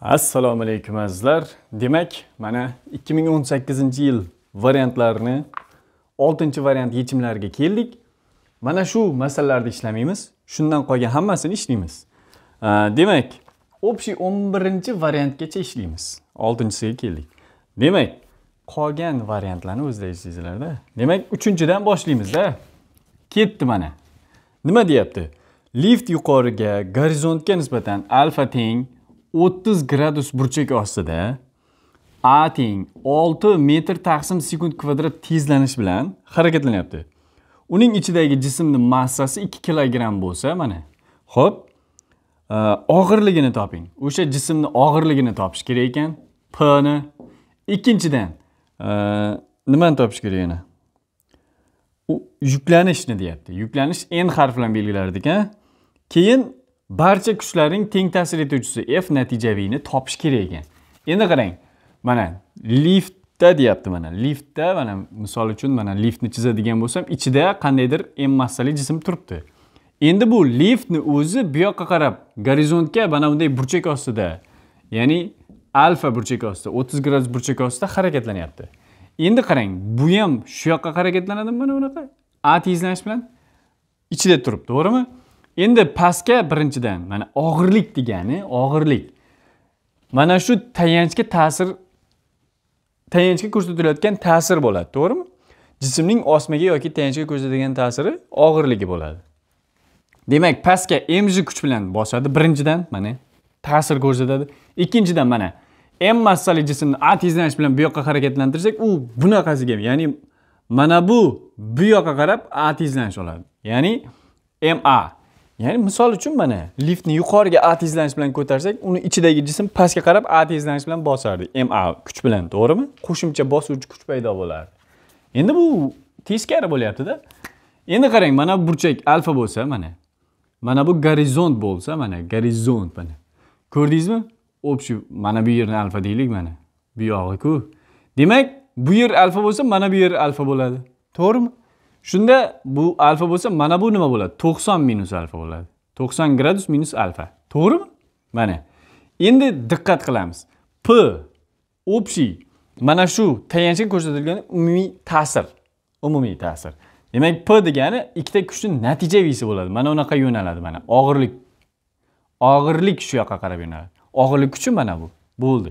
assalomu alaykum azizlar demak mana 2018 yil variantlarini 6 variant yechimlariga keldik mana shu masalalarni ishlamaymiz shundan qolgan hammasini ishlaymiz demak общий 11 variantgacha ishlaymiz 6-siga keldik demak qolgan variantlarni o'zlari demak 3-dan boshlaymizda ketdi mana nima deyapti lift yuqoriga gorizontga nisbatan alfa teng 30 gradus burchak ostida a teng 6 metr taqsim sekund kvadrat tezlanish bilan harakatlanyapti uning ichidagi jismni massasi 2 kilogramm bo'lsa mana ho'p e, og'irligini toping o'sha jismni og'irligini topish kerak ekan p ni ikkinchidan e, nimani topish kerak yana u yuklanishni deyapti yuklanish n harfi bilan belgilar ekan keyin barcha kuchlarning teng ta'sir etuvchisi f natijaviyni topish kerak ekan endi qarang mana liftda deyapti mana liftda mana misol uchun mana liftni chizadigan bo'lsam ichida qandaydir m massali jism turibdi endi bu liftni o'zi bu yoqqa qarab gorizontga mana bunday burchak ostida ya'ni alfa burchak ostida o'ttiz gradus burchak ostida harakatlanyapti endi qarang bu ham shu yoqqa harakatlanadimi mana bunaqa a tezlanish bilan ichida turibdi to'g'rimi endi pastga birinchidan mana og'irlik degani og'irlik mana shu tayanchga ta'sir tayanchga ko'rsatilayotgan ta'sir bo'ladi to'g'rimi jismning osmaga yoki tayanchga ko'rsatadigan ta'siri og'irligi bo'ladi demak pastga mg kuch bilan bosadi birinchidan mana ta'sir ko'rsatadi ikkinchidan mana m massali jismni a tezlanish bilan bu yoqqa harakatlantirsak u bunaqasiga ya'ni mana bu bu yoqqa qarab a tezlanish oladi ya'ni ma ya'ni misol uchun mana liftni yuqoriga a tezlanish bilan ko'tarsak uni ichidagi jism pastga qarab a tezlanish bilan bosardi ma kuch bilan to'g'rimi qo'shimcha bosuvchi kuch paydo bo'lardi endi bu teskari bo'lyaptida endi qarang mana bu burchak alfa bo'lsa mana mana bu gorizont bo'lsa mana gorizont mana ko'rdingizmi общий mana bu yerni alfa deylik mana bu yog'iku demak bu yer alfa bo'lsa mana bu yer alfa bo'ladi to'g'rimi shunda bu alfa bo'lsa mana bu nima bo'ladi 90 minus alfa bo'ladi 90 gradus minus alfa to'g'rimi mana endi diqqat qilamiz p общий mana shu tayanchga ko'rsatilgan umumiy ta'sir umumiy ta'sir demak p degani ikkita kuchning natijaviysi bo'ladi mana unaqa yo'naladi mana og'irlik og'irlik shu yoqqa qarab yo'naladi og'irlik kuchi mana bu bo'ldi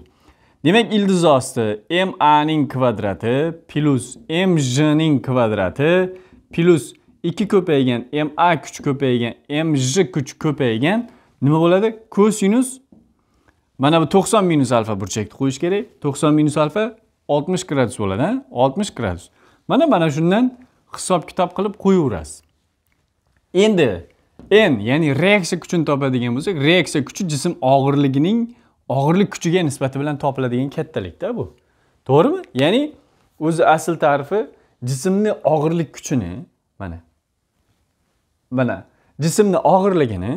demak ildiz osti ma ning kvadrati plyus mj ning kvadrati plus 2 ko'paygan ma kuch ko'paygan mj kuch ko'paygan nima bo'ladi kosinus mana bu 90 minus alfa burchakni qo'yish kerak 90 minus alfa 60 gradus bo'ladi 60 gradus mana mana shundan hisob kitob qilib qo'yaverasiz endi n ya'ni reaksiya kuchini topadigan bo'lsak reaksiya kuchi jism og'irligining og'irlik kuchiga nisbati bilan topiladigan kattalikda bu to'g'rimi ya'ni o'zi asl ta'rifi jismni og'irlik kuchini mana mana jismni og'irligini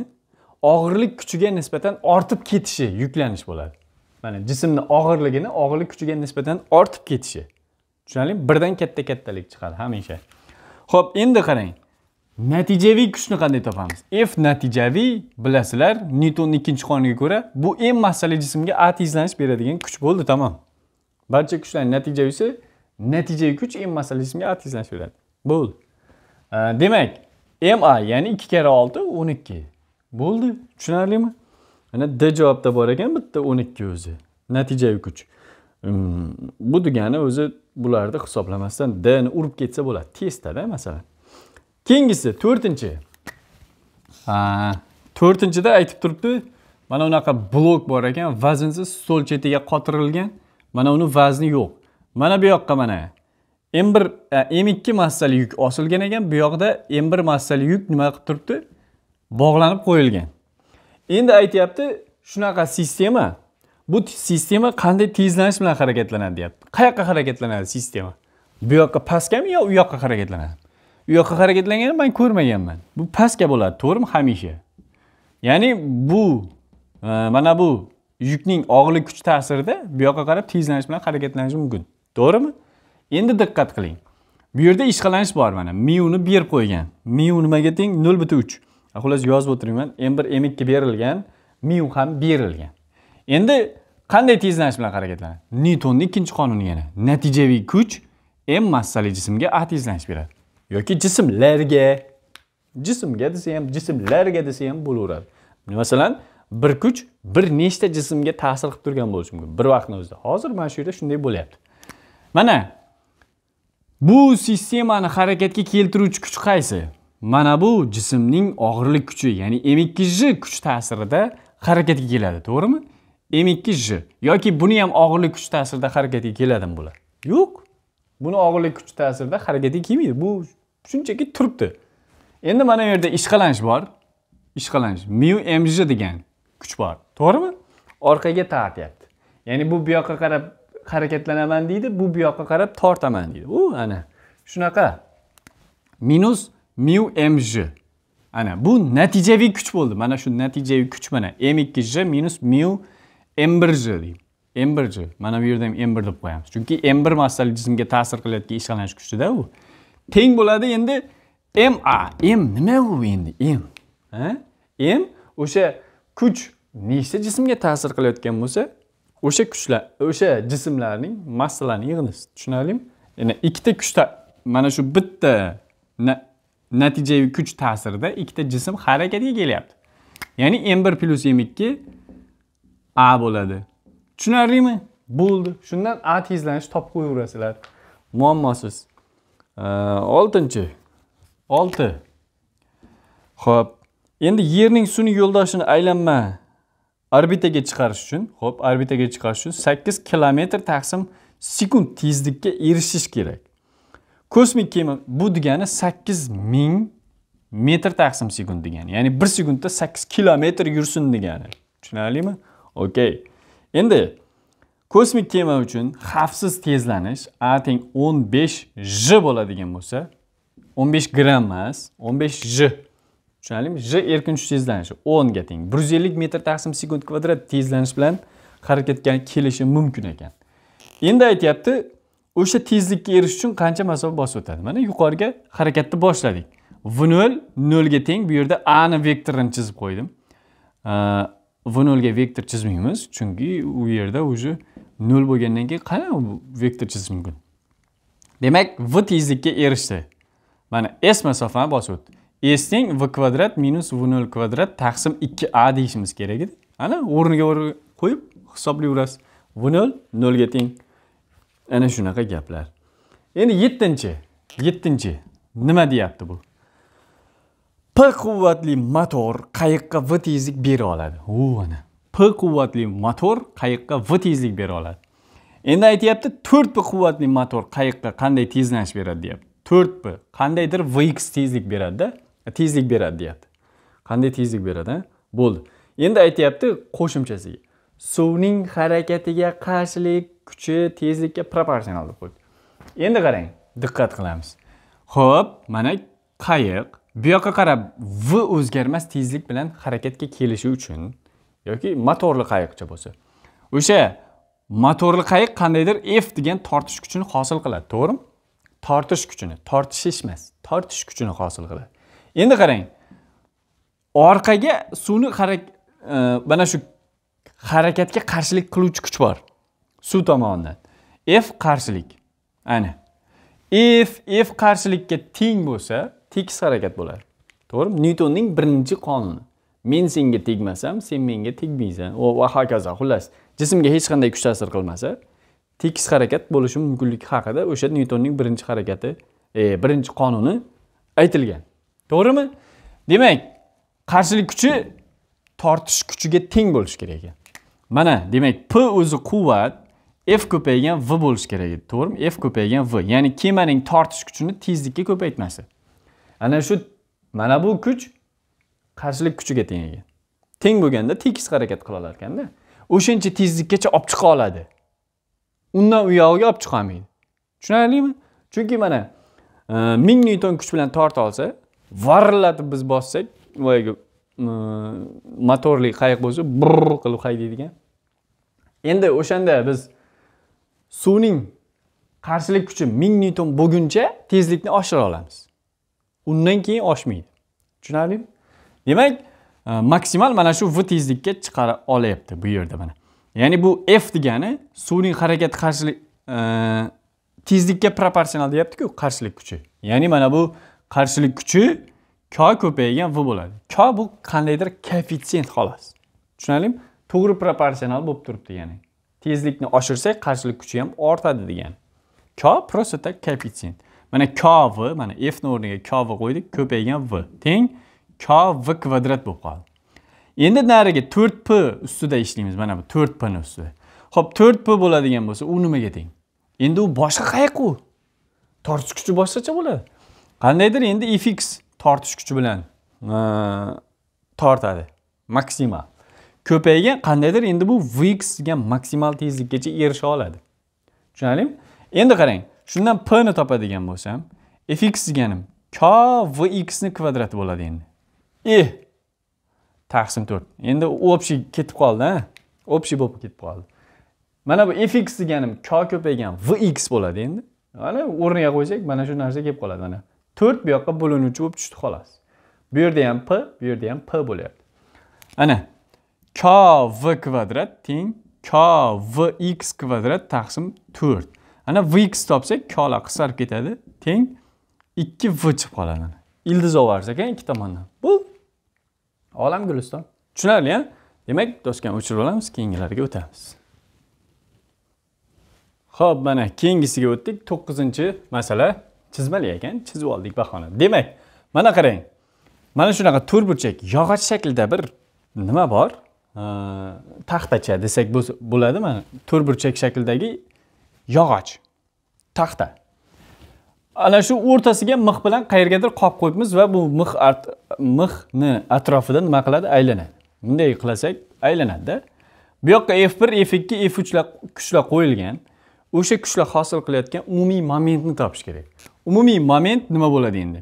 og'irlik kuchiga nisbatan ortib ketishi yuklanish bo'ladi mana jismni og'irligini og'irlik kuchiga nisbatan ortib ketishi tushunarlimi birdan katta kattalik chiqadi hamisha ho'p endi qarang natijaviy kuchni qanday topamiz f natijaviy bilasizlar newtonni ikkinchi qonuniga ko'ra bu m massali jismga a tezlanish beradigan kuch bo'ldi tamom barcha kuchlar natijavisi natijaviy kuch m massali jismga a tezlanish beradi bo'ldi demak ma ya'ni ikki karra olti o'n ikki bo'ldi tushunarlimi mana d javobda bor ekan bitta o'n ikki o'zi natijaviy kuch hmm, bu degani o'zi bularni hisoblamasdan dni urib ketsa bo'ladi tezdada masalan keyingisi to'rtinchi to'rtinchida aytib turibdi mana unaqa blok bor ekan vaznsiz stol chetiga qotirilgan mana uni vazni yo'q mana bu yoqqa mana m bir e, m ikki massali yuk osilgan ekan bu yoqda m bir massali yuk nima qilib turibdi bog'lanib qo'yilgan endi aytyapti shunaqa sistema bu sistema qanday tezlanish bilan harakatlanadi deyapti qayoqqa harakatlanadi sistema bu yoqqa pastgami yo u yoqqa harakatlanadi u yoqqa harakatlanganini man ko'rmaganman bu pastga bo'ladi to'g'rimi hamisha ya'ni bu e, mana bu yukning og'irlik kuchi ta'sirida bu yoqqa qarab tezlanish bilan harakatlanishi mumkin to'g'rimi endi diqqat qiling bu yerda ishqalanish bor mana miuni berib qo'ygan miu nimaga teng nol butun uch xullas yozib o'tiringman m bir m ikki berilgan miu ham berilgan endi qanday tezlanish bilan harakatlanadi newtonni ikkinchi qonuni yana natijaviy kuch m massali jismga a tezlanish beradi yoki jismlarga jismga desa ham jismlarga desa ham bo'laveradi masalan bir kuch bir nechta jismga ta'sir qilib turgan bo'lishi mumkin bir vaqtni o'zida hozir mana shu yerda shunday bo'lyapti mana bu sistemani harakatga keltiruvchi kuch qaysi mana bu jismning og'irlik kuchi ya'ni m j kuch ta'sirida harakatga keladi to'g'rimi m j yoki buni ham og'irlik kuch ta'sirida harakatga keladimi bular yo'q buni og'irlik kuch ta'sirida harakatga kelmaydi bu shunchaki turibdi endi mana bu yerda ishqalanish bor ishqalanish mu mj degan kuch bor to'g'rimi orqaga tortyapti ya'ni bu bu yoqqa qarab harakatlanaman deydi bu bu yoqqa qarab tortaman deydi u ana shunaqa minus mu mj ana bu natijaviy kuch bo'ldi mana shu natijaviy kuch mana m ikki j minus mu m bir j deydi m bir j mana bu yerda ham m bir deb qo'yamiz chunki m bir massali jismga ta'sir qilayotgan ishqalanish kuchida u teng bo'ladi endi m a m nima u endi m m o'sha kuch nechta jismga ta'sir qilayotgan bo'lsa o'sha kuchlar o'sha jismlarning massalarini yig'indisi tushunarlimi ya'ni ikkita kuch mana shu bitta na, natijaviy kuch ta'sirida ikkita jism harakatga kelyapti ya'ni m bir plyus m ikki a bo'ladi tushunarlimi bo'ldi shundan a tezlanishni topib qo'yaverasizlar muammosiz Э, oltinchi olti ho'p endi yerning sun'iy yo'ldoshini aylanma orbitaga chiqarish uchun ho'p orbitaga chiqarish uchun sakkiz kilometr taqsim sekund tezlikka erishish kerak kosmik kema bu degani sakkiz ming metr taqsim sekund degani ya'ni bir sekundda sakkiz kilometr yursin degani tushunarlimi okey endi kosmik kema uchun xavfsiz tezlanish a teng 15 j bo'ladigan bo'lsa 15 gramm emas 15 j tushunarlimi j erkin uchish tezlanishi 10 ga teng 150 metr taqsim sekund kvadrat tezlanish bilan harakatga kelishi mumkin ekan endi aytyapti o'sha tezlikka erishish uchun qancha masofa bosib o'tadi mana yuqoriga harakatni boshladik v 0 nolga teng bu yerda a ni vektorini chizib qo'ydim v 0 ga vektor chizmaymiz chunki u yerda уже nol bo'lgandan keyin qanday vektor chizish mumkin demak v tezlikka erishdi mana s masofani bosib o'tdi s teng v kvadrat minus v nol kvadrat taqsim ikki a deyishimiz kerak edi ana o'rniga o'rniga qo'yib hisoblayverasiz v nol nolga teng ana shunaqa gaplar endi yettinchi yettinchi nima deyapti bu p quvvatli motor qayiqqa v tezlik bera oladi u ana p quvvatli motor qayiqqa v tezlik bera oladi endi aytyapti to'rt p quvvatli motor qayiqqa qanday tezlanish beradi deyapti to'rt p qandaydir vx tezlik beradida tezlik beradi deyapti qanday tezlik beradi bo'ldi endi aytyapti qo'shimchasiga suvning harakatiga qarshilik kuchi tezlikka proporsional deb qo'ydi endi qarang diqqat qilamiz ho'p mana qayiq bu yoqqa qarab v o'zgarmas tezlik bilan harakatga kelishi uchun yoki motorli qayiqcha bo'lsa o'sha motorli qayiq qandaydir f degan tortish kuchini hosil qiladi to'g'rimi tortish kuchini tortishish emas tortish kuchini hosil qiladi endi qarang orqaga suvni e, mana shu harakatga qarshilik qiluvchi kuch bor suv tomonidan f qarshilik ana if f qarshilikka teng bo'lsa tekis harakat bo'ladi to'g'rimi nyutonning birinchi qonuni men senga tegmasam sen menga tegmaysan va hokazo xullas jismga hech qanday kuch ta'sir qilmasa tekis harakat bo'lishi mumkinligi haqida o'sha nyutonning birinchi harakati e, birinchi qonuni aytilgan to'g'rimi demak qarshilik kuchi tortish kuchiga teng bo'lishi kerak ekan mana demak p o'zi quvvat f ko'paygan v bo'lishi kerak edi to'g'rimi f ko'paygan v ya'ni kemaning tortish kuchini tezlikka ko'paytmasi ana shu mana bu kuch qarshilik kuchiga teng ekan teng bo'lganda tekis harakat qila olar ekanda o'shancha tezlikkacha olib chiqa oladi undan u yog'iga olib chiqa olmaydi tushunarlimi chunki mana e, ming newton kuch bilan torta olsa varillatib biz bossak boyagi e, motorli qayiq bo'lsa brr qilib haydaydigan endi o'shanda biz suvning qarshilik kuchi ming newton bo'lguncha tezlikni oshira olamiz undan keyin oshmaydi tushunarlimi demak e, maksimal mana shu v tezlikka chiqara olyapti bu yerda mana ya'ni bu f degani suvning harakat qarshilik e, tezlikka proporsional deyaptiku qarshilik kuchi ya'ni mana bu qarshilik kuchi k ko'paygan v bo'ladi k bu qandaydir koeffitsient xolos tushunarlimi to'g'ri proporsional bo'lib turibdi ya'ni tezlikni oshirsak qarshilik kuchi ham ortadi degani k просто так koeffitsient mana k v mana f ning o'rniga k v qo'ydik ko'paygan v teng k v kvadrat bo'lib qoldi endi narigi to'rt p ustida ishlaymiz mana bu to'rt pni ustida ho'p to'rt p bo'ladigan bo'lsa u nimaga teng endi u boshqa qayiqu tortish kuchi boshqacha bo'ladi qandaydir endi fx tortish kuchi bilan tortadi maksimal ko'paygan qandaydir endi bu vx degan maksimal tezlikgacha erisha oladi tushunarlimi endi qarang shundan p ni topadigan bo'lsam fx deganim k vxni kvadrati bo'ladi endi i taqsim to'rt endi общий ketib qoldi a общий bo'lib ketib qoldi mana bu fx deganim k ko'paygan vx bo'ladi endi mana o'rniga qo'ysak mana shu narsa kelib qoladi mana to'rt bu yoqqa bo'linuvchi bo'lib tushdi xolos bu yerda ham p bu yerda ham p bo'lyapti ana k v kvadrat teng v vx kvadrat taqsim to'rt ana vx topsak kolar qisqarib ketadi teng ikki v chiqib qoladi ildiz olib yuborsak ikki tomondan bo'ldi olam guliston tushunarli a demak doskani o'chirib olamiz keyingilariga o'tamiz ho'p mana keyingisiga o'tdik to'qqizinchi masala chizmali ekan chizib oldik bahona demak mana qarang mana shunaqa to'rtburchak yog'och shaklida bir nima bor taxtacha desak bo'ladi mana to'rtburchak shaklidagi yog'och taxta ana shu o'rtasiga mix bilan qayergadir qolib qo'yibmiz va bu mix mixni atrofida nima qiladi aylanadi bunday qilasak aylanadida bu yoqqa f bir f ikki f uchlar kuchlar qo'yilgan o'sha kuchlar hosil qilayotgan umumiy momentni topish kerak umumiy moment nima bo'ladi endi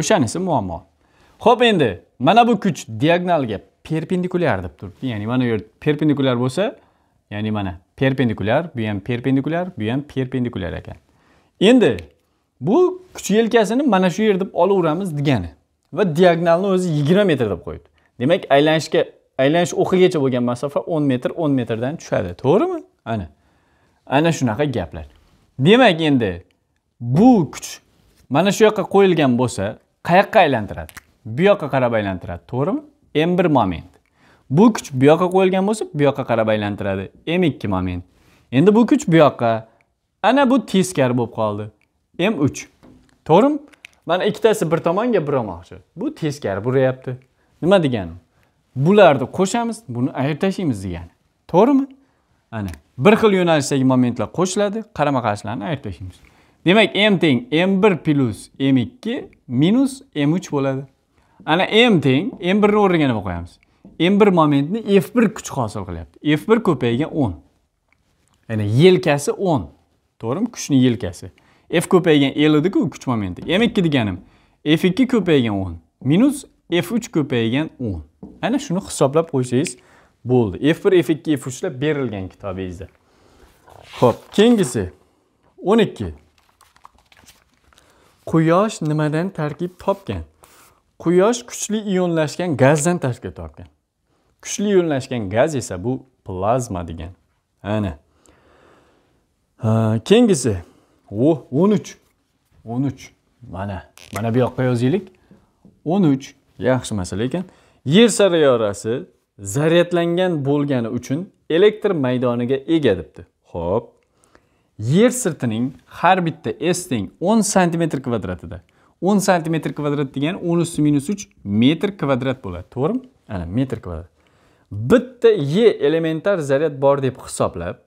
o'shanisi muammo ho'p endi mana bu kuch diagonalga perpendikulyar deb turibdi ya'ni mana bu yer perpendikulyar bo'lsa ya'ni mana perpendikulyar bu ham perpendikulyar bu ham perpendikulyar ekan endi bu kuch yelkasini mana shu yer deb olaveramiz degani va diagonalni o'zi 20 metr deb qo'ydi demak aylanishga aylanish o'qigacha bo'lgan masofa 10 metr 10 metrdan tushadi to'g'rimi ana ana shunaqa gaplar demak endi bu kuch mana shu yoqqa qo'yilgan bo'lsa qayoqqa aylantiradi bu yoqqa qarab aylantiradi to'g'rimi m1 moment bu kuch bu yoqqa qo'yilgan bo'lsa bu yoqqa qarab aylantiradi m2 moment endi bu kuch bu yoqqa ana bu teskari bo'lib qoldi m3 to'g'rimi mana ikkitasi bir tomonga biri o'xshaydi bu teskari burayapti. nima degani bularni qo'shamiz buni ayirib tashlaymiz degani to'g'rimi ana bir xil yo'nalishdagi momentlar qo'shiladi qarama qarshilarni ayirib tashlaymiz demak m teng m1 plus m2 minus m3 bo'ladi ana m teng m1 ni o'rniga nima qo'yamiz m1 momentni f1 kuch hosil qilyapti f1 ko'paygan 10 ya'ni yelkasi 10 to'g'rimi Kuchning yelkasi f ko'paygan l edi-ku kuch momenti m2 deganim f2 ko'paygan 10 minus f3 ko'paygan 10 ana shuni hisoblab qo'ysangiz bo'ldi f1 f2 f3 lar berilgan kitobingizda Xo'p, keyingisi 12 quyosh nimadan tarkib topgan quyosh kuchli ionlashgan gazdan tashkil topgan kuchli ionlashgan gaz esa bu plazma degan ana keyingisi o 13 13 mana mana bu yoqqa yozaylik 13 yaxshi masala ekan yer sayyorasi zaryadlangan bo'lgani uchun elektr maydoniga ega debdi ho'p yer sirtining har bitta s teng 10 santimetr kvadratida 10 santimetr kvadrat degani 10 usti minus 3 metr kvadrat bo'ladi to'g'rimi ana metr kvadrat bitta e elementar zaryad bor deb hisoblab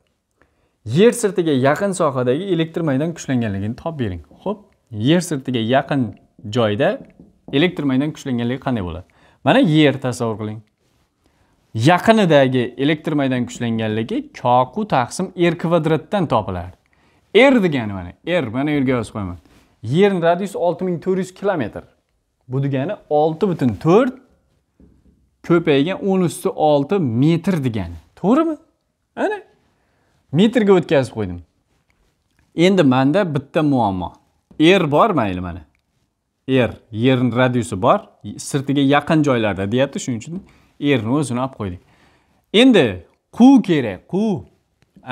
yer sirtiga yaqin sohadagi elektr maydon kuchlanganligini topib bering ho'p yer sirtiga yaqin joyda elektr maydon kuchlanganligi qanday bo'ladi mana yer tasavvur qiling yaqinidagi elektr maydon kuchlanganligi koku taqsim r kvadratdan topiladi r degani mana r mana yerga yozib qo'yaman yerni radiusi olti ming to'rt yuz kilometr bu degani olti butun to'rt ko'paygan o'n usti olti metr degani to'g'rimi ana metrga o'tkazib qo'ydim endi manda bitta muammo er bor mayli mana er yerni radiusi bor sirtiga yaqin joylarda deyapti shuning uchun erni o'zini olib qo'ydik endi quv kerak quv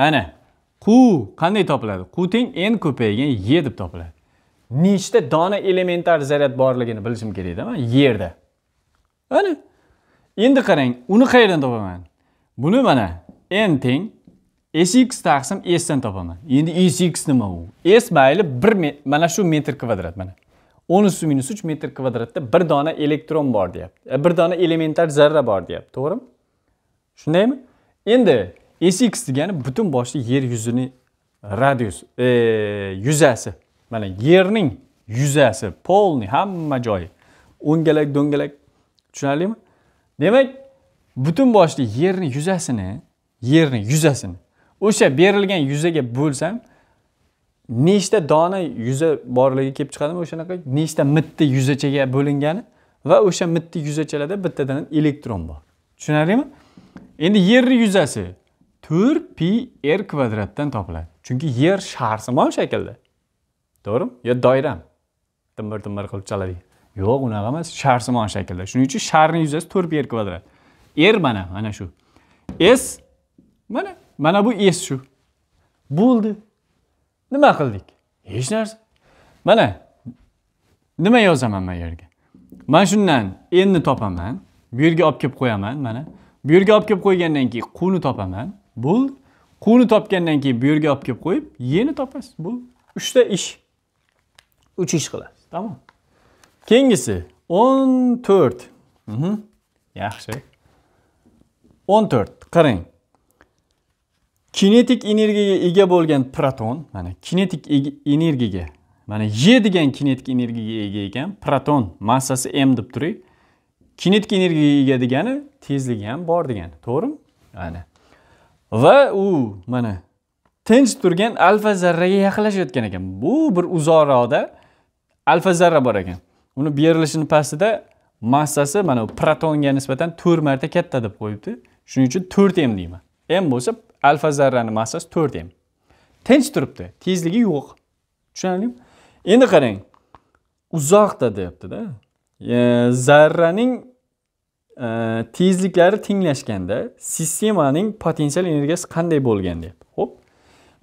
ana quv qanday topiladi quv teng n ko'paygan e deb topiladi nechta dona elementar zaryad borligini bilishim kerakda man yerda ana endi qarang uni qayerdan topaman buni mana n teng sx taqsim s dan topaman endi sx nima u s mayli 1 mana shu metr kvadrat mana 10 usti minus 3 metr kvadratda bir dona elektron bor deyapti e, bir dona elementar zarra bor deyapti to'g'rimi shundaymi endi sx degani butun boshli yer yuzini radius e, yuzasi mana yerning yuzasi polni hamma joyi o'ngalak do'ngalak tushunarlimi demak butun boshli yerning yuzasini yerning yuzasini o'sha berilgan yuzaga bo'lsam nechta dona yuza borligi kelib chiqadimi o'shanaqa nechta mitti yuzachaga bo'lingani va o'sha mitti yuzachalarda bittadan elektron bor tushunarlimi endi yerni yuzasi to'rt pi r kvadratdan topiladi chunki yer sharsimon shaklda to'g'rimi yo doiram timbir timbir qilib chaladigan yo'q unaqa emas sharsimon shaklda shuning uchun sharni yuzasi to'rt pi r kvadrat r mana mana shu s mana mana bu s shu bo'ldi nima qildik hech narsa mana nima yozaman mana yerga mana shundan enni topaman bu yerga olib kelib qo'yaman mana bu yerga olib kelib qo'ygandan keyin quni topaman bo'ldi quni topgandan keyin bu yerga olib kelib qo'yib yeni topasiz bo'ldi uchta ish uch ish qilasiz tamom keyingisi o'n to'rt mhm. yaxshi o'n to'rt qarang kinetik energiyaga ega bo'lgan proton mana kinetik energiyaga mana y degan kinetik energiyaga ega ekan proton massasi m deb turing kinetik energiyaga ega degani tezligi ham bor degani to'g'rimi mana va u mana tinch turgan alfa zarraga yaqinlashayotgan ekan bu bir uzoqroqda alfa zarra bor ekan uni berilishini pastida massasi mana protonga nisbatan to'rt marta katta deb qo'yibdi shuning uchun to'rt m deyman m bo'lsa alfa zarrani massasi 4 m tinch turibdi tezligi yo'q tushunarlimi endi qarang uzoqda deyapti-da. zarraning e, tezliklari tenglashganda sistemaning potensial energiyasi qanday bo'lgan deb. ho'p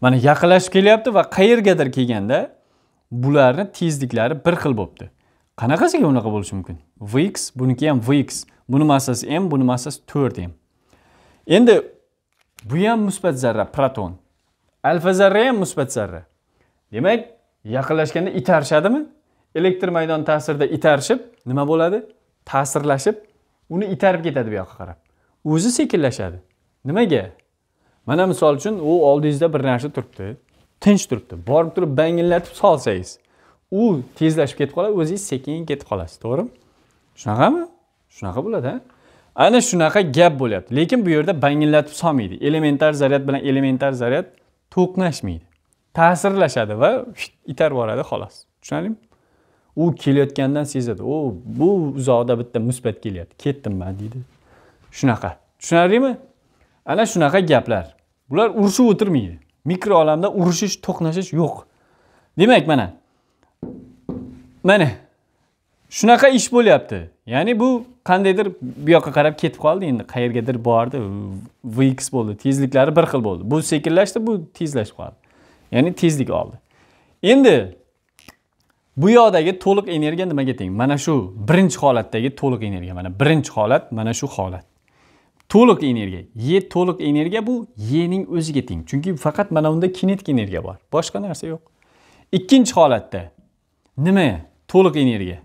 mana yaqinlashib kelyapti va qayergadir kelganda bularni tezliklari bir xil bo'libdi qanaqasiga unaqa bo'lishi mumkin vx buniki ham vx buni massasi m buni massasi 4 m endi bu ham musbat zarra proton alfa zarra ham musbat zarra demak yaqinlashganda itarishadimi elektr maydon ta'sirida itarishib nima bo'ladi ta'sirlashib uni itarib ketadi bu yoqqa qarab o'zi sekinlashadi nimaga mana misol uchun u oldingizda bir narsa turibdi tinch turibdi borib turib bangillatib solsangiz u tezlashib ketib qoladi o'zingiz sekin ketib qolasiz to'g'rimi shunaqami shunaqa bo'ladi a ana shunaqa gap bo'lyapti lekin bu yerda bangillatib solmaydi elementar zaryad bilan elementar zaryad to'qnashmaydi ta'sirlashadi va itarib yuboradi xolos tushunarlimi u kelayotgandan sezadi o bu uzoqda bitta musbat kelyapti ketdim man deydi shunaqa tushunarlimi ana shunaqa gaplar bular urushib o'tirmaydi mikro olamda urushish to'qnashish yo'q demak mana mana shunaqa ish bo'lyapti ya'ni bu qandaydir bu yoqqa qarab ketib qoldi endi qayergadir bordi vx bo'ldi tezliklari bir xil bo'ldi bu sekinlashdi bu tezlashib qoldi ya'ni tezlik oldi endi bu yoqdagi to'liq energiya nimaga teng mana shu birinchi holatdagi to'liq energiya mana birinchi holat mana shu holat to'liq energiya e to'liq energiya bu yening o'ziga teng chunki faqat mana unda kinetik energiya bor boshqa narsa yo'q ikkinchi holatda nima to'liq energiya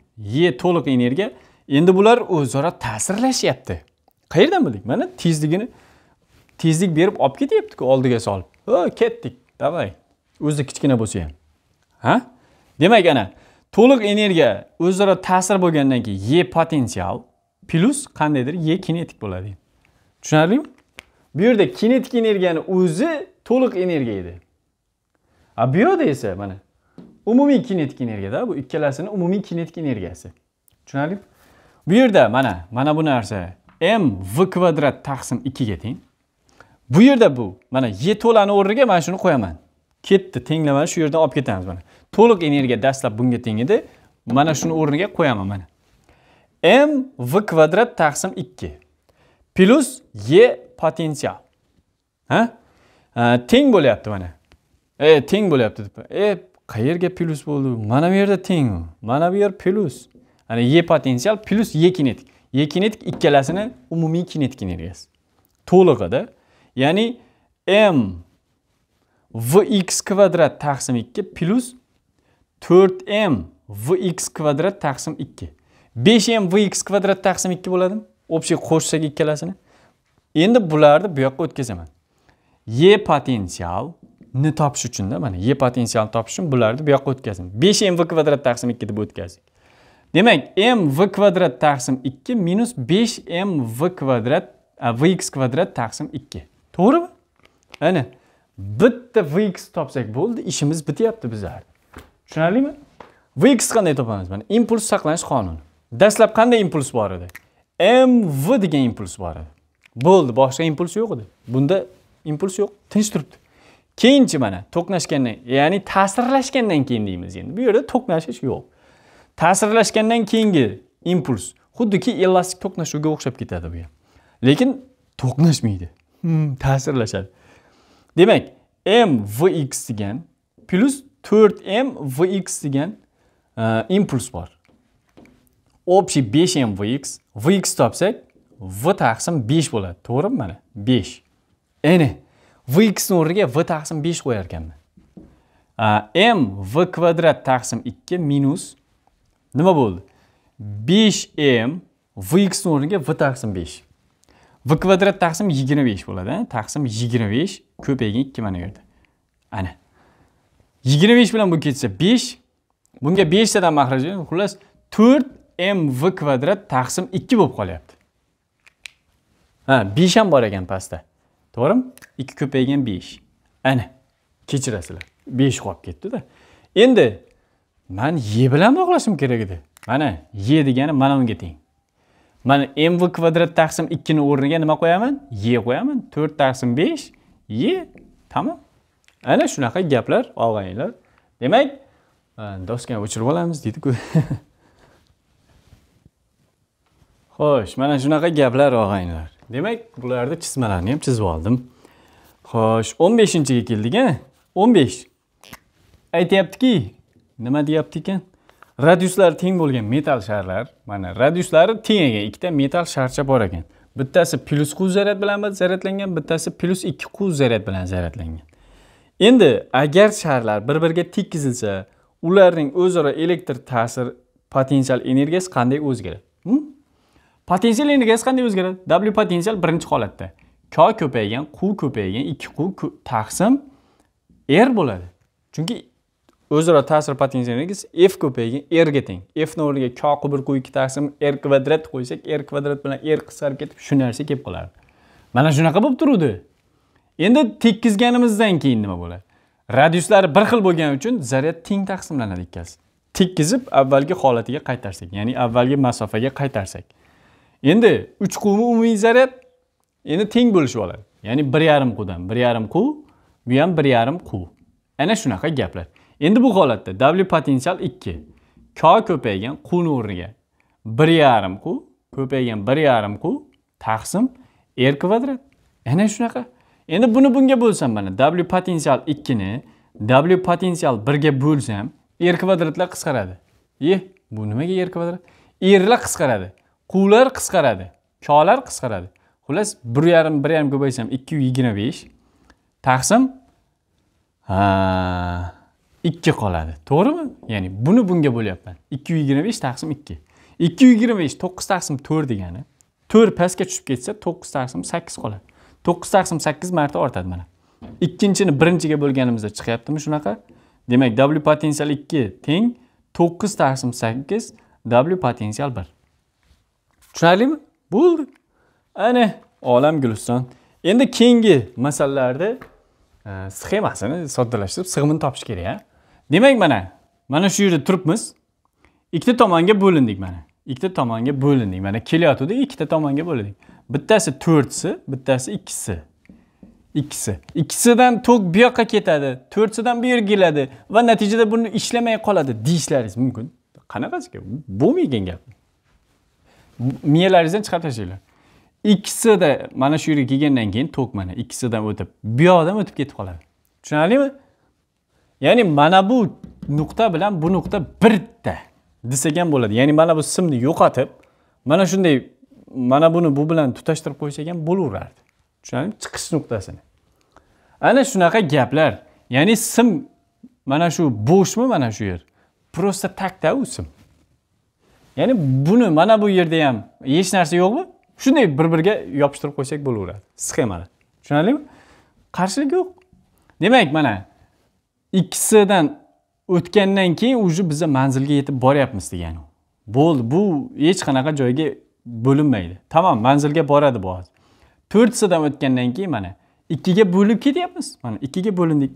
e to'liq energiya endi bular o'zaro ta'sirlashyapti qayerdan bildik mana tezligini tezlik berib olib ketyaptiku oldiga solib o ketdik давай o'zi kichkina bo'lsa ham ha demak ana to'liq energiya o'zaro ta'sir bo'lgandan keyin e potensial plyus qandaydir e kinetik bo'ladi tushunarlimi bu yerda kinetik energiyani o'zi to'liq energiya edi a bu yoqda esa mana umumiy kinetik energiyada bu ikkalasini umumiy kinetik energiyasi tushunarlimi bu yerda mana mana bu narsa m v kvadrat taqsim 2 ga teng bu yerda bu mana y to'lani o'rniga mana shuni qo'yaman ketdi tenglama shu yerdan olib ketamiz mana to'liq energiya dastlab bunga teng edi mana shuni o'rniga qo'yaman mana m v kvadrat taqsim 2 plus y potensial ha teng bo'lyapti mana e teng bo'lyapti deb. e qayerga plus bo'ldi mana bu yerda teng mana bu yer plus. Ya'ni Y potensial plus Y kinetik. Y kinetik ikkalasini umumiy kinetik energiyasi. To'lig'ida, ya'ni m vx kvadrat taqsim 2 plus 4m vx kvadrat taqsim 2. 5m vx kvadrat taqsim 2 bo'ladimi? Obshiy qo'shsak ikkalasini. Endi bularni bu yoqqa o'tkazaman. Y potensial ni topish uchun da mana Y potensialni topish uchun bularni bu yoqqa o'tkazing. 5mv kvadrat taqsim 2 deb o'tkazdik. Demak, m v kvadrat taksim 2 minus 5 m v kvadrat vx kvadrat taksim 2. To'g'rimi? Ana bitta vx topsak bo'ldi, ishimiz bityapti bizlar. V vx qanday topamiz? Mana impuls saqlanish qonuni. Dastlab qanday impuls bor edi? mv degan impuls bor edi. Bo'ldi, boshqa impuls yo'q edi. Bunda impuls yo'q, tinch turibdi. Keyinchi mana to'qnashgandan, ya'ni ta'sirlashgandan keyin deymiz endi. Bu yerda to'qnashish yo'q. ta'sirlashgandan keyingi impuls xuddiki elastik to'qnashuvga o'xshab ketadi bu ham lekin to'qnashmaydi hmm, ta'sirlashadi demak m vx degan plyus 4 m vx degan e, impuls bor общий 5 m vx vx topsak v taqsim 5 bo'ladi to'g'rimi mana 5 ana vxni o'rniga v taqsim 5 qo'yar ekanman e, m v kvadrat taqsim 2 minus nima bo'ldi 5m v x o'rniga v taqsim 5 v kvadrat taqsim 25 bo'ladi taqsim 25 ko'paygan 2 mana bu yerda ana 25 bilan bu ketsa 5 bunga 5 tadan mahraj xullas 4 mv kvadrat taqsim 2 bo'lib qolyapti ha 5 ham bor ekan pastda to'g'rimi 2 ko'paygan 5 ana kechirasizlar 5 qolib ketdi-da. endi man ye bilan bog'lashim kerak edi mana ye degani mana unga teng mana mv kvadrat taqsim ikkini o'rniga nima qo'yaman ye qo'yaman to'rt taqsim besh ye tamom ana shunaqa gaplar og'aynilar demak e, doskani o'chirib olamiz deydiku xo'sh mana shunaqa gaplar og'aynilar demak bularni chizmalarini ham chizib oldim xo'sh o'n beshinchiga keldik a o'n besh aytyaptiki nima deyapti ekan radiuslari teng bo'lgan metal sharlar mana radiuslari teng ekan ikkita metal sharcha bor ekan bittasi plyus quv zaryad bilan zaryadlangan bittasi plyus ikki quv zaryad bilan zaryadlangan endi agar sharlar bir biriga tekkizilsa ularning o'zaro elektr ta'sir potensial energiyasi qanday o'zgaradi hm? potensial energiyasi qanday o'zgaradi w potensial birinchi holatda k ko'paygan q ko'paygan ikki q taqsim r bo'ladi chunki o'zaro ta'sir potensialingiz f ko'paygan r ga teng fni o'rniga k qubur q ikki taqsim r kvadrat qo'ysak r kvadrat bilan r qisqarib ketib shu narsa kelib qolardi mana shunaqa bo'lib turuvdi endi tekkizganimizdan keyin nima bo'ladi radiuslari bir xil bo'lgani uchun zaryad teng taqsimlanadi ikkasi tekkizib avvalgi holatiga qaytarsak ya'ni avvalgi masofaga qaytarsak endi uch quvmi umumiy zaryad endi teng bo'lishib oladi ya'ni bir yarim quvdan bir yarim quv bu ham bir yarim quv ana shunaqa gaplar Endi bu holatda W potensial 2. K ko'paygan Q o'rniga 1,5 Q ko'paygan 1,5 Q taqsim R kvadrat. Ana shunaqa. Endi buni bunga bo'lsam mana W potensial 2 ni W potensial 1 ga bo'lsam R kvadratlar qisqaradi. E, bu nimaga R kvadrat? Rlar qisqaradi. Quvlar qisqaradi. Kolar qisqaradi. Xullas 1.5 1.5 ko'paysam 225 taqsim ha ikki qoladi to'g'rimi ya'ni buni bunga bo'lyapman ikki yuz yigirma besh taqsim ikki ikki yuz yigirma besh to'qqiz taqsim to'rt degani to'rt pastga tushib ketsa to'qqiz taqsim sakkiz qoladi to'qqiz taqsim sakkiz marta ortadi mana ikkinchini birinchiga bo'lganimizda chiqyaptimi shunaqa demak w potensial ikki teng to'qqiz taqsim sakkiz w potensial bir tushunarlimi bo'ldi ana olam guliston endi keyingi masalalarni e, sxemasini soddalashtirib sig'imini topish kerak a demak mana mana shu yerda turibmiz ikkita tomonga bo'lindik mana ikkita tomonga bo'lindik mana kelayotgandi ikkita tomonga bo'lindik bittasi to'rtsi bittasi ikkisi ikkisi ikkisidan tok bu yoqqa ketadi to'rtsidan bu yerga keladi va natijada buni ishlamay qoladi deyishlaringiz mumkin qanaqasiga bo'lmagan gap miyalaringizdan chiqarib tashlanglar ikkisida mana shu yerga kelgandan keyin tok mana ikkisidan o'tib bu yoqdan o'tib ketib qoladi tushunarlimi ya'ni mana bu nuqta bilan bu nuqta bitta desak ham bo'ladi ya'ni mana bu simni yo'qotib mana shunday mana buni bu bilan tutashtirib qo'ysak ham bo'laverardi tushunarlimi chiqish nuqtasini ana shunaqa gaplar ya'ni sim mana shu bo'shmi mana shu yer просто takda u sim ya'ni buni mana bu yerda ham hech narsa yo'qmi shunday bir biriga yopishtirib qo'ysak bo'laveradi sxemani tushunarlimi qarshilik yo'q demak mana ikkisidan o'tgandan keyin уже biza manzilga yetib boryapmiz degani bo'ldi bu hech qanaqa joyga bo'linmaydi tamom manzilga boradi bu hozir to'rttasidan o'tgandan keyin mana ikkiga bo'linib ketyapmiz mana ikkiga bo'lindik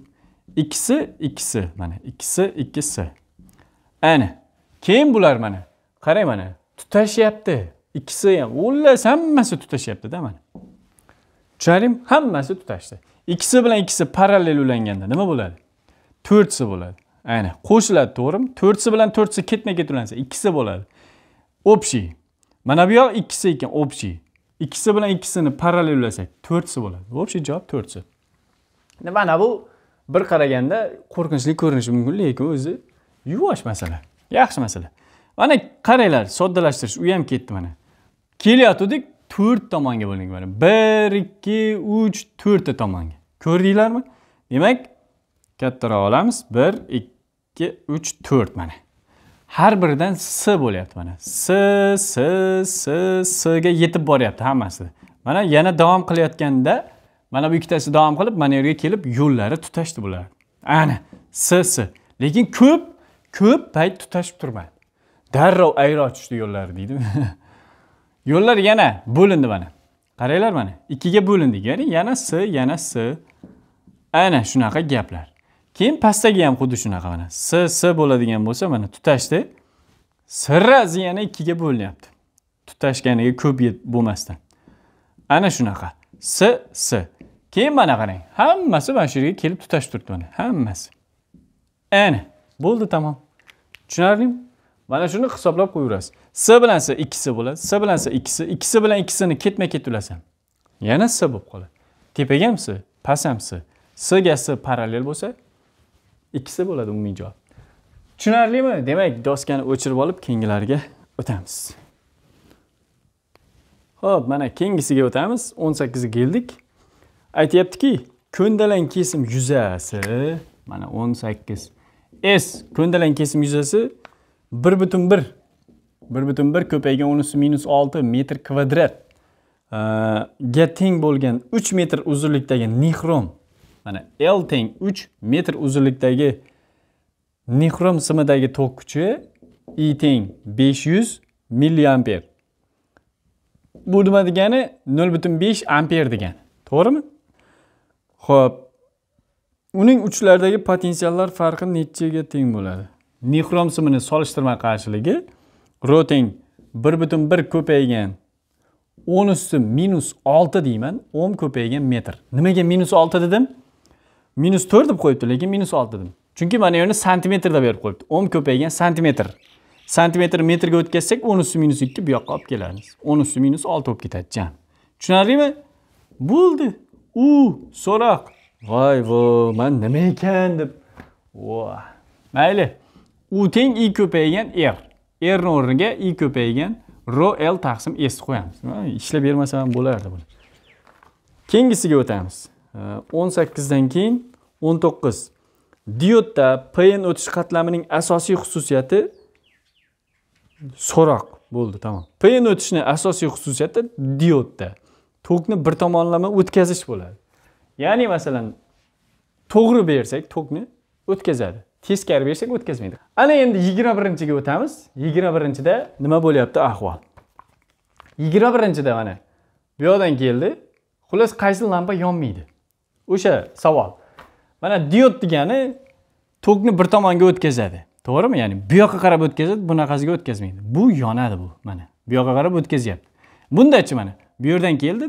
ikkisi ikkisi mana ikkisi ikkisi ana keyin bular mana qarang mana tutashyapti ikkisi ham xullas hammasi tutashyaptida mana tushunarlimi hammasi tutashdi ikkisi bilan ikkisi parallel ulanganda nima bo'ladi to'rtsi bo'ladi ayni qo'shiladi to'g'rimi to'rtsi bilan to'rtsi ketma ket ulansa ikkisi bo'ladi общий mana bu yoq ikkisi ekan общий ikkisi bilan ikkisini parallel ulasak to'rtsi bo'ladi общий javob to'rtsi mana bu bir qaraganda qo'rqinchli ko'rinishi mumkin lekin o'zi yuvosh masala yaxshi masala mana qaranglar soddalashtirish u ham ketdi mana kelayotgandik to'rt tomonga bo'lingan mana bir ikki uch to'rtta tomonga ko'rdinglarmi demak kattaroq olamiz 1 2 3 4 mana har biridan s bo'lyapti mana s s s s ga yetib boryapti hammasi mana yana davom qilayotganda mana bu ikkitasi davom qilib mana yerga kelib yo'llari tutashdi bular ana s s lekin ko'p ko'p payt tutashib turmadi darrov ayro tushdi yo'llari deydi yo'llar yana bo'lindi mana qaranglar mana ikkiga bo'lindik ya'ni yana s yana s ana shunaqa gaplar keyin pastdagi ham xuddi shunaqa mana s s bo'ladigan bo'lsa mana tutashda sirrazi yana ikkiga bo'linyapti tutashganiga ko'p bo'lmasdan ana shunaqa s s keyin mana qarang hammasi mana shu yerga kelib tutashib turibdi mana hammasi ana bo'ldi tamom tushunarlimi mana shuni hisoblab qo'yaverasiz s bilan s ikkisi bo'ladi s bilan s ikkisi ikkisi bilan ikkisini ketma ket ulasan yana s bo'lib qoladi tepaga ham s past ham s sga s parallel bo'lsa ikkisi bo'ladi umumiy javob tushunarlimi demak doskani o'chirib olib keyingilariga o'tamiz ho'p mana keyingisiga o'tamiz o'n sakkizga keldik aytyaptiki ko'ndalang kesim yuzasi mana o'n sakkiz s ko'ndalang kesim yuzasi bir butun bir bir butun bir ko'paygan unisi minus olti metr kvadrat ga teng bo'lgan uch metr uzunlikdagi nexrom mana l teng 3 metr uzunlikdagi nexrom simidagi tok kuchi i teng 500 milliamper bu nima degani 0.5 amper degan. to'g'rimi Xo'p. uning uchlardagi potensiallar farqi nechaga teng bo'ladi nexrom simini solishtirma qarshiligi R teng 1.1 ko'paygan 10 usti 6 deyman 10 ko'paygan metr nimaga 6 dedim minus 4 deb qo'yibdi lekin minus 6 dedim chunki mana yerni santimetrda berib qo'yibdi 10 ko'paygan santimetr santimetr metrga o'tkazsak o'n ustu minus ikki bu yoqqa olib kelamiz o'n ustu minus olti bo'lib ketadi jam tushunarlimi bo'ldi u so'roq voy vo man nima ekan deb vo mayli u teng i ko'paygan r rni o'rniga i ko'paygan ro l taqsim s qo'yamiz ishlab bermasa ham bo'lardi buni keyingisiga o'tamiz Э, o'n sakkizdan keyin o'n to'qqiz diodda pn o'tish qatlamining asosiy xususiyati so'roq bo'ldi tamom pn o'tishni asosiy xususiyati diodda tokni bir tomonlama o'tkazish bo'ladi ya'ni masalan to'g'ri bersak tokni o'tkazadi teskari bersak o'tkazmaydi ana endi yigirma birinchiga o'tamiz yigirma birinchida nima bo'lyapti ahvol yigirma birinchida mana bu yoqdan keldi xullas qaysi lampa yonmaydi o'sha savol mana diod degani tokni bir tomonga o'tkazadi to'g'rimi ya'ni bu yoqqa qarab o'tkazadi bunaqasiga o'tkazmaydi bu yonadi bu mana bu yoqqa qarab o'tkazyapti bundachi mana bu yerdan keldi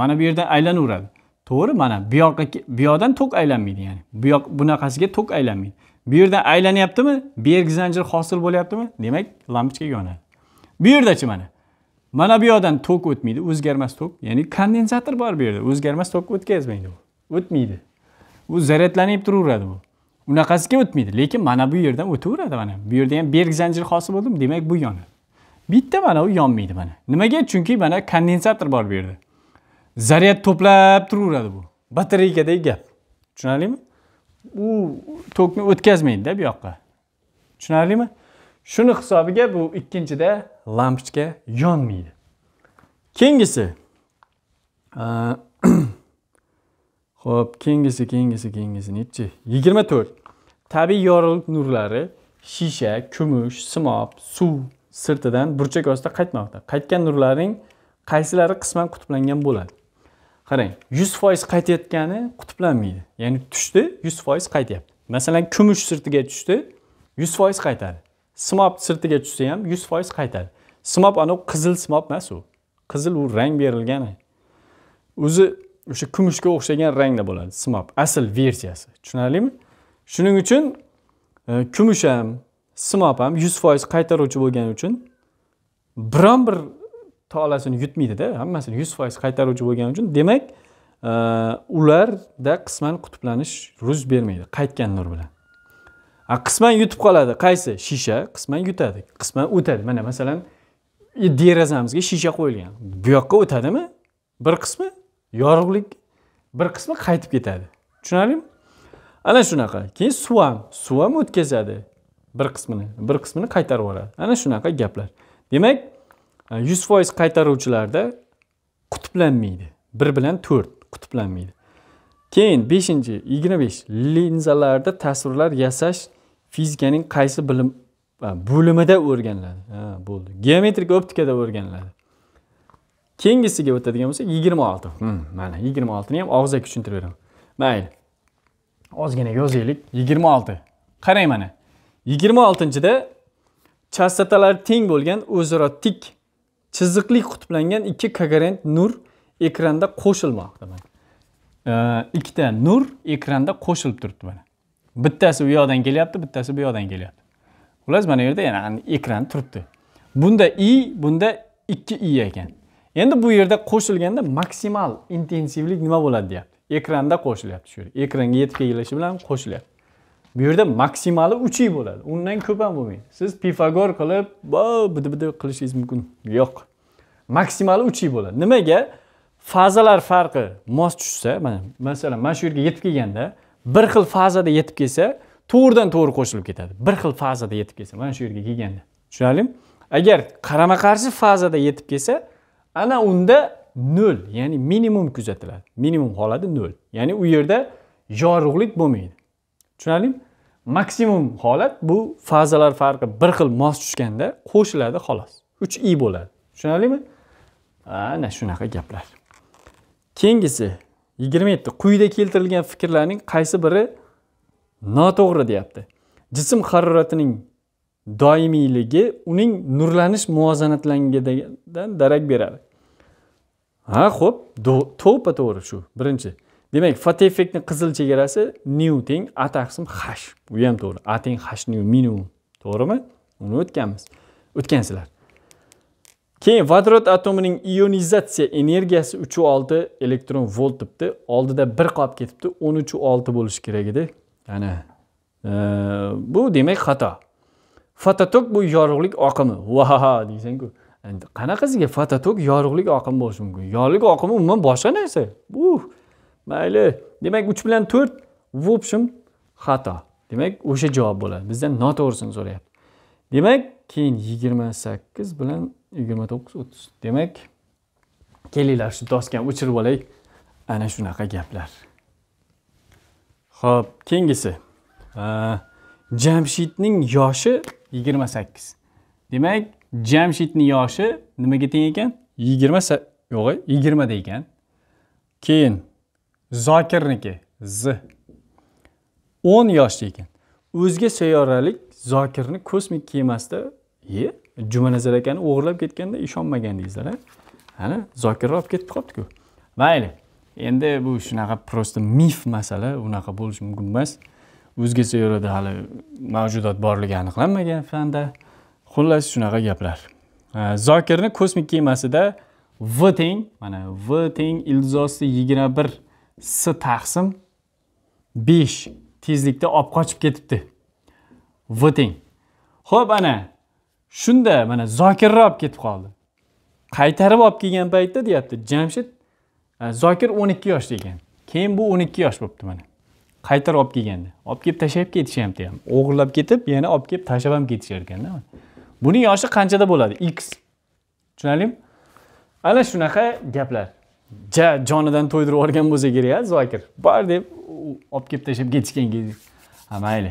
mana bu yerdan aylanaveradi to'g'ri mana bu yoqqa bu yoqdan tok aylanmaydi ya'ni bu yoq bunaqasiga tok aylanmaydi bu yerdan aylanyaptimi berg zanjir hosil bo'lyaptimi demak lampochka yonadi bu yerdachi mana mana bu yoqdan tok o'tmaydi o'zgarmas tok ya'ni kondensator bor bu yerda o'zgarmas tok o'tkazmaydi u o'tmaydi u zaryadlanib turaveradi bu unaqasiga o'tmaydi lekin mana bu yerdan o'taveradi mana bu yerda ham berk zanjir hosil bo'ldimi demak bu yonadi bitta mana u yonmaydi mana nimaga chunki mana kondensator bor bu yerda zaryad to'plab turaveradi bu batareykadagi gap tushunarlimi u tokni o'tkazmaydida bu yoqqa tushunarlimi shuni hisobiga bu ikkinchida lampochka yonmaydi keyingisi ho'p keyingisi keyingisi keyingisi nechi yigirma to'rt tabiiy yorug' nurlari shisha kumush simob suv sirtidan burchak ostida qaytmoqda qaytgan nurlarning qaysilari qisman qutblangan bo'ladi qarang yuz foiz qaytayotgani qutblanmaydi ya'ni tushdi yuz foiz qaytyapti masalan kumush sirtiga tushdi yuz foiz qaytadi simob sirtiga tushsa ham yuz foiz qaytadi simob anavi qizil simob emas u qizil u rang berilgani o'zi o'sha kumushga o'xshagan rangda bo'ladi simob asl versiyasi tushunarlimi shuning uchun e, kumush ham simob ham yuz foiz qaytaruvchi bo'lgani uchun biron bir tolasini yutmaydida hammasini yuz foiz qaytaruvchi bo'lgani uchun demak e, ularda qisman qutblanish yuz bermaydi qaytgan nur bilan qisman yutib qoladi qaysi shisha qisman yutadi qisman o'tadi mana masalan derazamizga shisha qo'yilgan bu yoqqa o'tadimi bir qismi yorug'lik bir qismi qaytib ketadi tushunarlimi ana shunaqa keyin suv ham suv ham o'tkazadi bir qismini bir qismini qaytarib yuboradi ana shunaqa gaplar demak e, yuz foiz qaytaruvchilarda qutblanmaydi bir bilan to'rt qutblanmaydi keyin beshinchi yigirma besh linzalarda tasvirlar yasash fizikaning qaysi bilim e, bo'limida o'rganiladi ha bo'ldi geometrik optikada o'rganiladi keyingisiga o'tadigan bo'lsak yigirma olti hmm, mana yigirma oltini ham og'zaki tushuntirib beraman mayli ozgina yozaylik yigirma olti qarang mana yigirma oltinchida chastotalari teng bo'lgan o'zaro tik chiziqli qutblangan ikki kogerent nur ekranda qo'shilmoqda mana ikkita nur ekranda qo'shilib turibdi mana bittasi u yoqdan kelyapti bittasi bu yoqdan kelyapti xullas mana bu yerda yana ekran turibdi bunda i bunda ikki i ekan endi bu yerda qo'shilganda maksimal intensivlik nima bo'ladi deyapti ekranda qo'shilyapti shu ekranga yetib kelishi bilan qo'shilyapti bu yerda maksimali uch y bo'ladi undan ko'p ham bo'lmaydi siz pifagor qilib bidi bidi qilishingiz mumkin yo'q maksimali uch y bo'ladi nimaga fazalar farqi mos tushsa mana masalan mana shu yerga yetib kelganda bir xil fazada yetib kelsa to'g'ridan to'g'ri qo'shilib ketadi bir xil fazada yetib kelsa mana shu yerga kelganda tushunarlimi agar qarama qarshi fazada yetib kelsa ana unda nol ya'ni minimum kuzatiladi minimum holati nol ya'ni u yerda yorug'lik bo'lmaydi tushunarlimi maksimum holat bu fazalar farqi bir xil mos tushganda qo'shiladi xolos uch i bo'ladi tushunarlimi ana shunaqa gaplar keyingisi yigirma yetti quyida keltirilgan fikrlarning qaysi biri noto'g'ri deyapti jism haroratining doimiyligi uning nurlanish muvozanatlangidan darak beradi ha ho'p to'ppa to'g'ri shu birinchi demak fat effektni qizil chegarasi new teng a taqsim hash bu ham to'g'ri a teng hash new minimum to'g'rimi uni o'tganmiz o'tgansizlar keyin vodorod atomining ionizatsiya energiyasi uchu olti elektron volt debdi oldida bir qolib ketibdi o'n uchu olti bo'lishi kerak edi ana e, bu demak xato fototok bu yorug'lik oqimi vaha deysanku qanaqasiga fototok yorug'lik oqimi bo'lishi mumkin yorug'lik oqimi umuman boshqa narsa u uh, mayli demak uch bilan to'rt в общем xato demak o'sha javob bo'ladi bizdan noto'g'risini so'rayapti demak keyin yigirma sakkiz bilan yigirma to'qqiz o'ttiz demak kelinglar shu doskani o'chirib olay ana shunaqa gaplar ho'p keyingisi jamshidning yoshi yigirma sakkiz demak jamshidni yoshi nimaga teng ekan yigirma yo'g'i yigirmada ekan keyin zokirniki z o'n yoshda ekan o'zga sayyoralik zokirni kosmik kemasida juma jumanazar akani o'g'irlab ketganda ishonmagandingizlar a ana zokir olib ketib qolibdiku mayli endi bu shunaqa просто mif masala unaqa bo'lishi mumkin emas o'zga sayyorada hali mavjudot borligi aniqlanmagan fanda xullas shunaqa gaplar zokirni kosmik kemasida v teng mana v teng ildizosi yigirma bir s taqsim besh tezlikda olib qochib ketibdi v teng ho'p ana shunda mana zokirni olib ketib qoldi qaytarib olib kelgan paytda deyapti jamshid zokir o'n ikki yoshda ekan keyin bu o'n ikki yosh bo'libdi mana qaytarib olib kelganda olib kelib tashlab ketishyapti ham o'g'irlab ketib yana olib kelib tashlab ham ketishar ekanda buning yoshi qanchada bo'ladi x tushunarlimi ana shunaqa gaplar ja jonidan to'ydirib yuborgan bo'lsa kerak a zokir bor deb olib kelib tashlab ketishgan ha mayli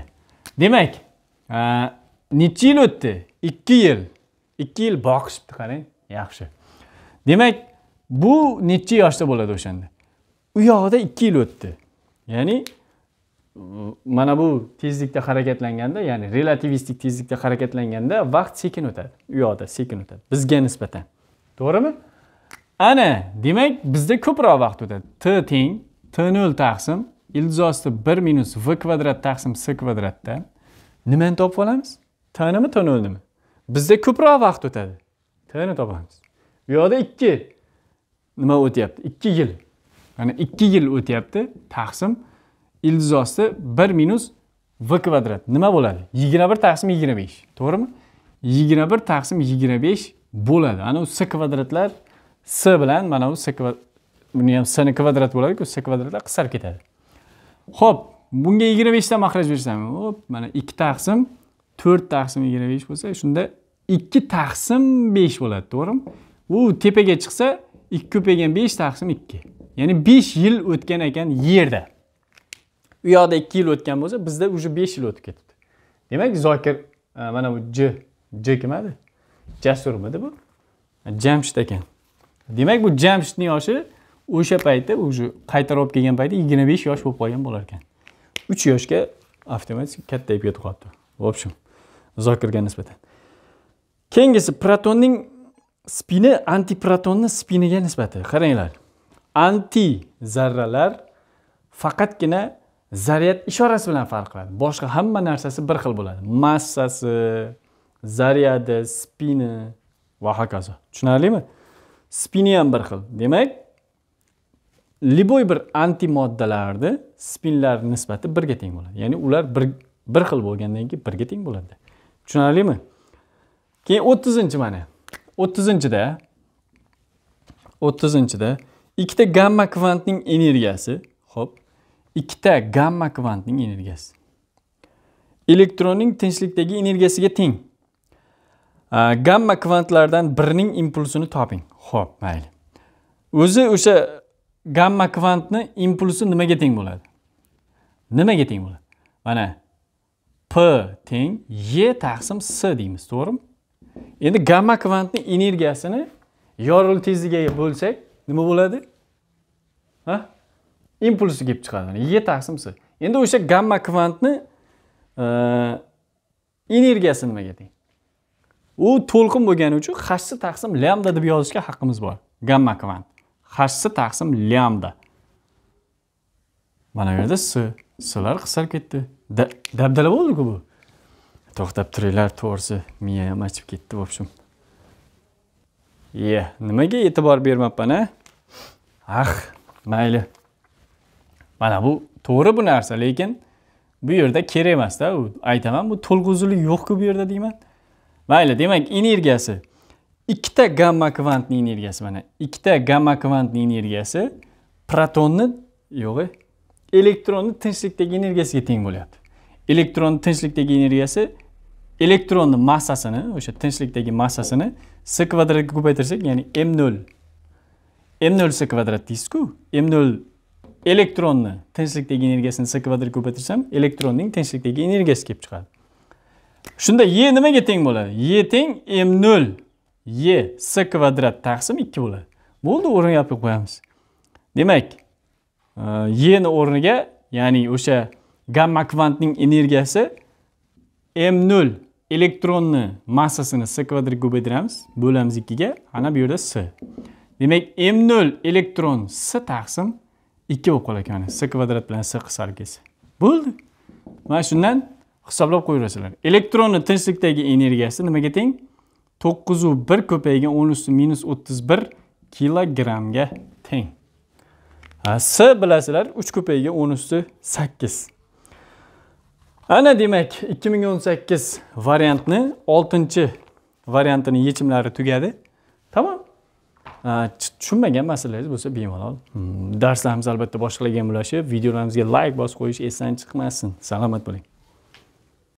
demak necha yil o'tdi ikki yil ikki yil boqishibdi qarang yaxshi demak bu necha yoshda bo'ladi o'shanda u yog'ida ikki yil o'tdi ya'ni mana bu tezlikda harakatlanganda ya'ni relativistik tezlikda harakatlanganda vaqt sekin o'tadi u yoqda sekin o'tadi bizga nisbatan to'g'rimi ana demak bizda ko'proq vaqt o'tadi t teng t nol taqsim ildizosti bir minus v kvadrat taqsim s kvadratda nimani topib olamiz tnimi t nolnimi bizda ko'proq vaqt o'tadi tni topamiz bu yoqda ikki nima o'tyapti ikki yil mana ikki yil o'tyapti taqsim ildiz osti bir minus v kvadrat nima bo'ladi yigirma bir taqsim yigirma besh to'g'rimi yigirma bir taqsim yigirma besh bo'ladi ana s kvadratlar s bilan mana bu s buni ham sni kvadrat bo'ladiku s kvadratlar qisqarib ketadi ho'p bunga yigirma beshdan maxraj bersam hop mana ikki taqsim to'rt taqsim yigirma besh bo'lsa shunda ikki taqsim besh bo'ladi to'g'rimi u tepaga chiqsa ikki ko'paygan besh taqsim ikki ya'ni besh yil o'tgan ekan yerda u yoqda ikki yil o'tgan bo'lsa bizda уже besh yil o'tib ketibdi demak zokir e, mana bu j j kim edi jasurmidi bu jamshid ekan demak bu jamshidni yoshi o'sha paytda уже qaytarib olib kelgan paytda yigirma besh yosh bo'lib qolgan bo'lar ekan uch yoshga avtomatik kattayib ketib qolibdi в общем zokirga nisbatan keyingisi protonning spini antiprotonni spiniga nisbati qaranglar anti zarralar faqatgina zaryad ishorasi bilan farq qiladi boshqa hamma narsasi bir xil bo'ladi massasi zaryadi spini va hokazo tushunarlimi spini ham bir xil demak liboy bir antimoddalarni spinlar nisbati birga teng bo'ladi ya'ni ular bir, bir xil bo'lgandan keyin birga teng bo'ladi tushunarlimi keyin o'ttizinchi mana o'ttizinchida o'ttizinchida ikkita gamma kvantning energiyasi ho'p ikkita gamma kvantning energiyasi elektronning tinchlikdagi energiyasiga teng gamma kvantlardan birining impulsini toping ho'p mayli o'zi o'sha gamma kvantni impulsi nimaga teng bo'ladi nimaga teng bo'ladi mana p teng e taqsim s deymiz to'g'rimi endi gamma kvantni energiyasini yorilish tezligiga bo'lsak nima bo'ladi ha impulsi kelib chiqadi e taqsim s endi o'sha gamma kvantni energiyasi nimaga teng u to'lqin bo'lgani uchun hashsi taqsim lambda deb yozishga haqqimiz bor gamma kvant hashsi taqsim lambda mana bu yerda s slar qisalib ketdi dabdala bo'ldiku bu to'xtab turinglar to'g'risi miyam achib ketdi в общем ye nimaga e'tibor bermabman a ah mayli mana bu to'g'ri bu narsa lekin bu yerda kerak emasda u aytaman bu to'lg'uzilik yo'qku bu yerda deyman mayli demak energiyasi ikkita gamma kvantni energiyasi mana ikkita gamma kvantni energiyasi protonni yo'g'i elektronni tinchlikdagi energiyasiga teng bo'lyapti elektronni tinchlikdagi energiyasi elektronni massasini o'sha tinchlikdagi massasini s kvadratga ko'paytirsak ya'ni m nol m nol s kvadrat deysizku m nol elektronni tenslikdagi energiyasini c kvadrat ko'paytirsam elektronning tenslikdagi energiyasi kelib chiqadi shunda e nimaga teng bo'ladi e teng m nol e s kvadrat taqsim ikki bo'ladi bo'ldi o'rin yopib qo'yamiz demak e ni o'rniga ya'ni o'sha gamma kvantning energiyasi m nol elektronni massasini s kvadratga ko'paytiramiz bo'lamiz ikkiga ana bu yerda s demak m nol elektron s taqsim ikki bo'lib qolar ekan s kvadrat bilan s qisqarib ketsa bo'ldi mana shundan hisoblab qo'yaverasizlar elektronni tinchlikdagi energiyasi nimaga teng to'qqizu bir ko'paygan o'n usti minus o'ttiz bir kilogrammga teng s bilasizlar uch ko'paygan o'n usti sakkiz ana demak ikki ming o'n sakkiz variantni oltinchi variantini yechimlari tugadi tamom tushunmagan masalangiz bo'lsa bemalol hmm, darslarimiz albatta boshqalarga ham ulashib videolarimizga layk bosib qo'yish esdan chiqmasin salomat bo'ling